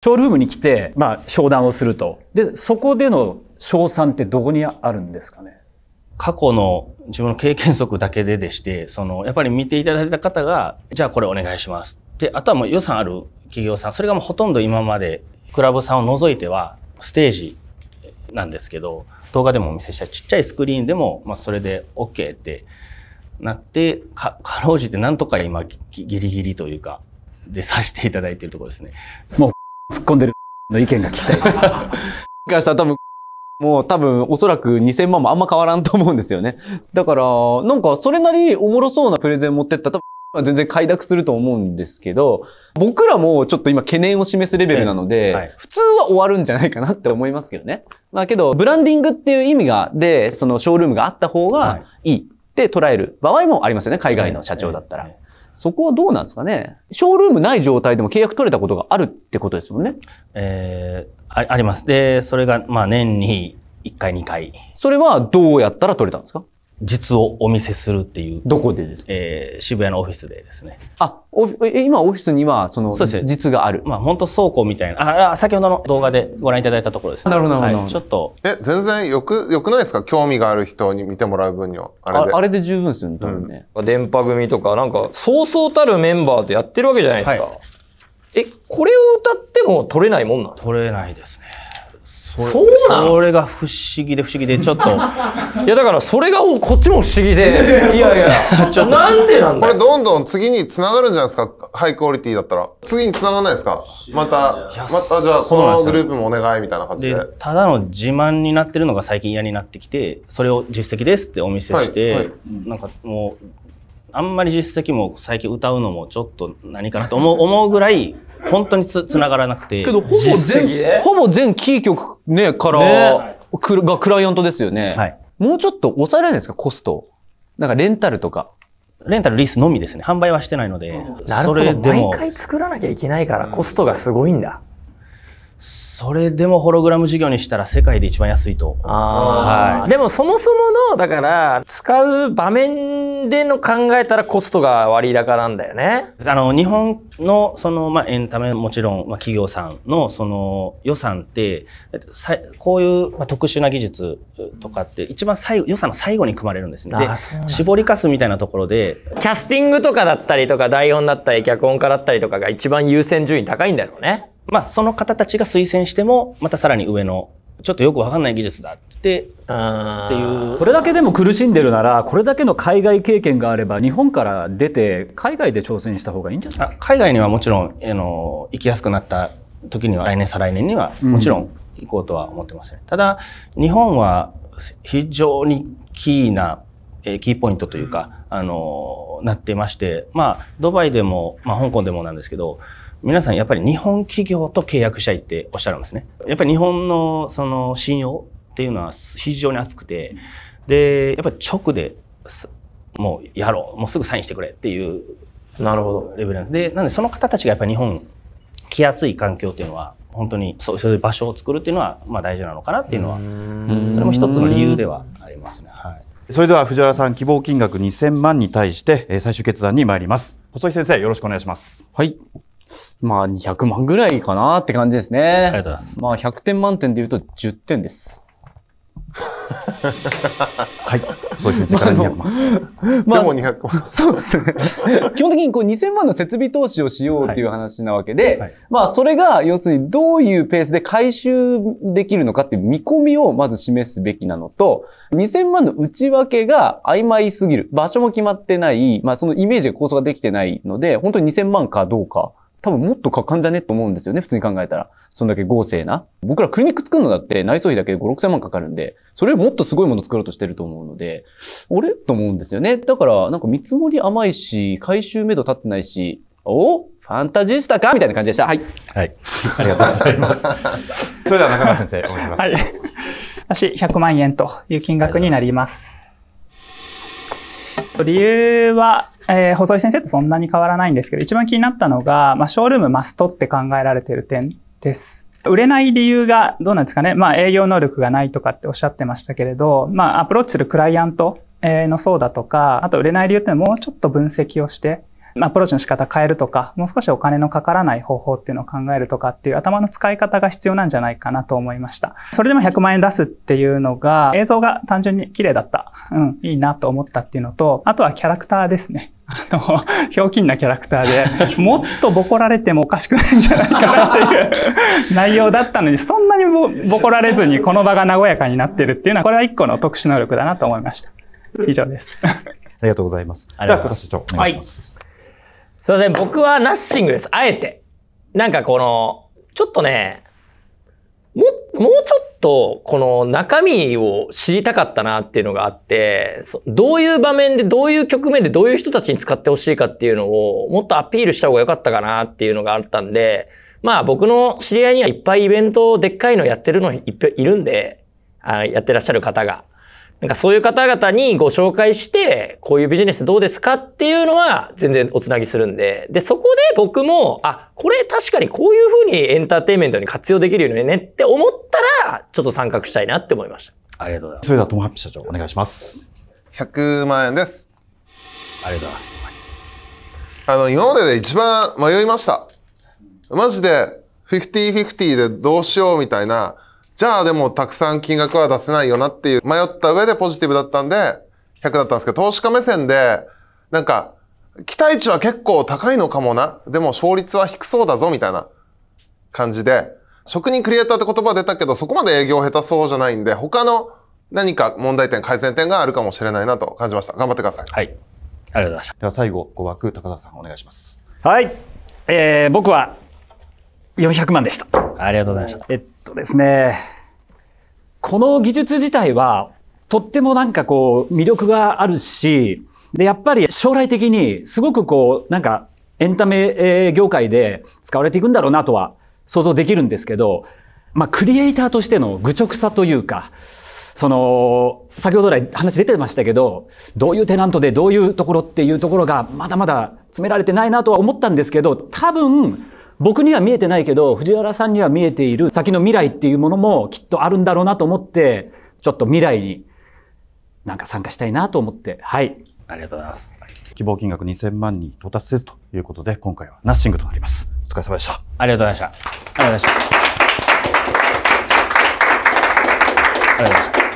ショールームに来て、まあ、商談をすると。で、そこでの賞賛ってどこにあるんですかね過去の自分の経験則だけででして、その、やっぱり見ていただいた方が、じゃあこれお願いします。で、あとはもう予算ある企業さん、それがもうほとんど今まで、クラブさんを除いては、ステージなんですけど、動画でもお見せしたちっちゃいスクリーンでも、まあ、それで OK ってなって、か、かろうじてなんとか今、ギリギリというか、でさせていただいているところですね。もう突っ込んでるの意見が聞きたいです。が したら多分、もう多分おそらく2000万もあんま変わらんと思うんですよね。だから、なんかそれなりおもろそうなプレゼン持ってったら多分全然快諾すると思うんですけど、僕らもちょっと今懸念を示すレベルなので、はい、普通は終わるんじゃないかなって思いますけどね。まあけど、ブランディングっていう意味が、で、そのショールームがあった方がいいって捉える場合もありますよね、海外の社長だったら。はいはいそこはどうなんですかねショールームない状態でも契約取れたことがあるってことですもんね。えー、ああります。で、それが、まあ、年に1回、2回。それはどうやったら取れたんですか実をお見せするっていう。どこでですかえー、渋谷のオフィスでですね。あ、おえ今オフィスにはその実がある。まあ本当倉庫みたいな。あ、あ先ほどの動画でご覧いただいたところですね。なるほど、なるほど。ちょっと。え、全然よく、よくないですか興味がある人に見てもらう分には。あれで。あれで十分ですよね、多分ね。うん、電波組とか、なんか、そうそうたるメンバーとやってるわけじゃないですか。はい、え、これを歌っても取れないもんなんですか取れないですね。そうなのそれが不思議で不思議でちょっといやだからそれがこっちも不思議で いやいや ちょっとなんでなんだこれどんどん次につながるんじゃないですかハイクオリティだったら次につながらないですかまたまたじゃあこのグループもお願いみたいな感じでただの自慢になってるのが最近嫌になってきてそれを実績ですってお見せして、はいはい、なんかもうあんまり実績も最近歌うのもちょっと何かなと思う思うぐらい本当につつながらなくてけどほぼ全ほぼ全キー曲ね、から、ね、くがクライアントですよね。はい。もうちょっと抑えられないですか、コスト。なんかレンタルとか。レンタルリースのみですね。販売はしてないので。なるほど。毎回作らなきゃいけないからコストがすごいんだ。それでもホログラム事業にしたら世界で一番安いとあいはい、でもそもそもの、だから、使う場面での考えたらコストが割高なんだよね。あの、日本の、その、まあ、エンタメもちろん、まあ、企業さんの、その、予算って、こういう、まあ、特殊な技術とかって、一番最後、予算の最後に組まれるんですね。で、絞りかすみたいなところで。キャスティングとかだったりとか、台本だったり、脚本家だったりとかが一番優先順位高いんだろうね。まあ、その方たちが推薦しても、またさらに上の、ちょっとよくわかんない技術だってっていう。これだけでも苦しんでるなら、これだけの海外経験があれば、日本から出て、海外で挑戦した方がいいんじゃないですか海外にはもちろん、あの、行きやすくなった時には、来年、再来年には、もちろん行こうとは思ってません。うん、ただ、日本は非常にキーな、えキーポイントというか、あの、なってまして、まあ、ドバイでも、まあ、香港でもなんですけど、皆さんやっぱり日本企業と契約したいっておっしゃるんですね。やっぱり日本のその信用っていうのは非常に厚くて、で、やっぱり直でもうやろう、もうすぐサインしてくれっていうなるほどレベルなんで、なんでその方たちがやっぱり日本来やすい環境っていうのは、本当にそうそういう場所を作るっていうのはまあ大事なのかなっていうのは、それも一つの理由ではありますね。はい、それでは藤原さん、希望金額2000万に対して最終決断に参ります。細井先生、よろしくお願いします。はい。まあ、200万ぐらいかなって感じですね。ありがとうございます。まあ、100点満点で言うと10点です。はい。そうですね。生から200万。まあ、でも200万。そうですね。基本的にこう2000万の設備投資をしようっていう話なわけで、はい、まあそれが要するにどういうペースで回収できるのかっていう見込みをまず示すべきなのと、2000万の内訳が曖昧すぎる。場所も決まってない、まあそのイメージが構想ができてないので、本当に2000万かどうか。多分もっとかかんじゃねと思うんですよね、普通に考えたら。そんだけ豪勢な。僕らクリニック作るのだって内装費だけで5、6千万かかるんで、それをもっとすごいもの作ろうとしてると思うので、俺と思うんですよね。だから、なんか見積もり甘いし、回収目処立ってないし、おファンタジスタかみたいな感じでした。はい。はい。ありがとうございます。それでは中村先生、お願いします。はい。私、100万円という金額になります。理由は、えー、細井先生とそんなに変わらないんですけど、一番気になったのが、まあ、ショールームマストって考えられてる点です。売れない理由がどうなんですかね。まあ、営業能力がないとかっておっしゃってましたけれど、まあ、アプローチするクライアントの層だとか、あと売れない理由ってもうちょっと分析をして、アプローチの仕方変えるとか、もう少しお金のかからない方法っていうのを考えるとかっていう頭の使い方が必要なんじゃないかなと思いました。それでも100万円出すっていうのが、映像が単純に綺麗だった。うん、いいなと思ったっていうのと、あとはキャラクターですね。あの、ひょうきんなキャラクターで、もっとボコられてもおかしくないんじゃないかなっていう内容だったのに、そんなにボコられずにこの場が和やかになってるっていうのは、これは一個の特殊能力だなと思いました。以上です。ありがとうございます。では、小田社長、お願いします。はいすいません、僕はナッシングです。あえて。なんかこの、ちょっとね、も、もうちょっと、この中身を知りたかったなっていうのがあって、どういう場面で、どういう局面で、どういう人たちに使ってほしいかっていうのを、もっとアピールした方が良かったかなっていうのがあったんで、まあ僕の知り合いにはいっぱいイベント、でっかいのやってるのいっぱいいるんで、あやってらっしゃる方が。なんかそういう方々にご紹介して、こういうビジネスどうですかっていうのは全然おつなぎするんで。で、そこで僕も、あ、これ確かにこういうふうにエンターテインメントに活用できるよねって思ったら、ちょっと参画したいなって思いました。ありがとうございます。それでは、ともはっ社長、お願いします。100万円です。ありがとうございます。あの、今までで一番迷いました。マジで、50-50でどうしようみたいな、じゃあでもたくさん金額は出せないよなっていう迷った上でポジティブだったんで100だったんですけど、投資家目線でなんか期待値は結構高いのかもな。でも勝率は低そうだぞみたいな感じで、職人クリエイターって言葉出たけど、そこまで営業下手そうじゃないんで、他の何か問題点、改善点があるかもしれないなと感じました。頑張ってください。はい。ありがとうございました。では最後、5枠、高田さんお願いします。はい。えー、僕は400万でした。ありがとうございました。えっとですね、この技術自体は、とってもなんかこう、魅力があるし、で、やっぱり将来的にすごくこう、なんかエンタメ業界で使われていくんだろうなとは想像できるんですけど、まあ、クリエイターとしての愚直さというか、その、先ほど来話出てましたけど、どういうテナントでどういうところっていうところがまだまだ詰められてないなとは思ったんですけど、多分、僕には見えてないけど、藤原さんには見えている先の未来っていうものもきっとあるんだろうなと思って、ちょっと未来になんか参加したいなと思って、はい。ありがとうございます。希望金額2000万に到達せずということで、今回はナッシングとなります。お疲れ様でした。ありがとうございました。ありがとうございました。ありがとうございました。